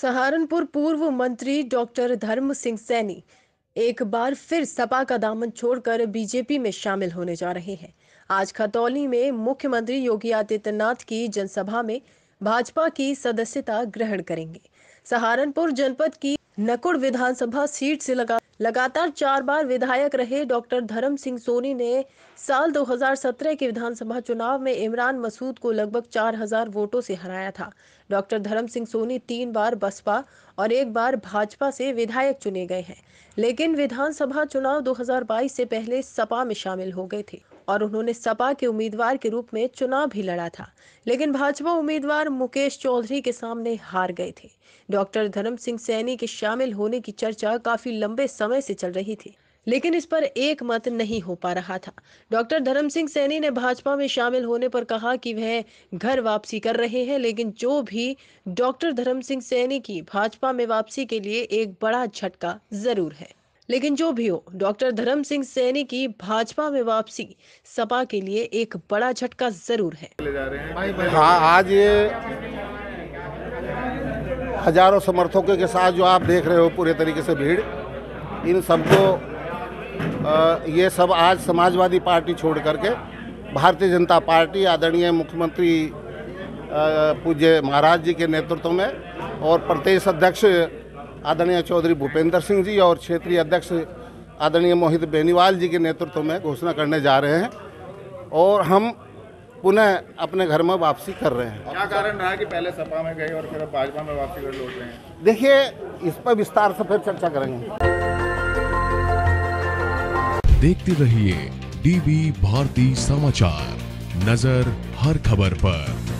सहारनपुर पूर्व मंत्री डॉक्टर धर्म सिंह सैनी एक बार फिर सपा का दामन छोड़कर बीजेपी में शामिल होने जा रहे हैं आज खतौली में मुख्यमंत्री योगी आदित्यनाथ की जनसभा में भाजपा की सदस्यता ग्रहण करेंगे सहारनपुर जनपद की नकुड़ विधानसभा सीट से लगा लगातार चार बार विधायक रहे डॉक्टर धर्म सिंह सोनी ने साल 2017 के विधानसभा चुनाव में इमरान मसूद को लगभग 4000 वोटों से हराया था डॉक्टर धर्म सिंह सोनी तीन बार बसपा और एक बार भाजपा से विधायक चुने गए हैं लेकिन विधानसभा चुनाव 2022 से पहले सपा में शामिल हो गए थे और उन्होंने सपा के उम्मीदवार के रूप में चुनाव भी लड़ा था लेकिन भाजपा उम्मीदवार मुकेश चौधरी के सामने हार गए थे डॉक्टर धर्म सिंह सैनी के शामिल होने की चर्चा काफी लंबे समय से चल रही थी लेकिन इस पर एक मत नहीं हो पा रहा था डॉक्टर धर्म सिंह सैनी ने भाजपा में शामिल होने पर कहा कि वह घर वापसी कर रहे हैं लेकिन जो भी डॉक्टर धर्म सिंह सैनी की भाजपा में वापसी के लिए एक बड़ा झटका जरूर है लेकिन जो भी हो डॉक्टर धर्म सिंह सैनी की भाजपा में वापसी सपा के लिए एक बड़ा झटका जरूर है हाँ आज ये हजारों समर्थकों के साथ जो आप देख रहे हो पूरे तरीके से भीड़ इन सबको ये सब आज समाजवादी पार्टी छोड़ करके भारतीय जनता पार्टी आदरणीय मुख्यमंत्री पूज्य महाराज जी के नेतृत्व में और प्रदेश अध्यक्ष आदरणीय चौधरी भूपेंद्र सिंह जी और क्षेत्रीय अध्यक्ष आदरणीय मोहित बेनीवाल जी के नेतृत्व में घोषणा करने जा रहे हैं और हम पुनः अपने घर में वापसी कर रहे हैं क्या कारण रहा कि पहले सपा में गए और फिर भाजपा में वापसी कर लौट रहे हैं देखिए इस पर विस्तार से फिर चर्चा करेंगे देखते रहिए डीवी भारती समाचार नजर हर खबर पर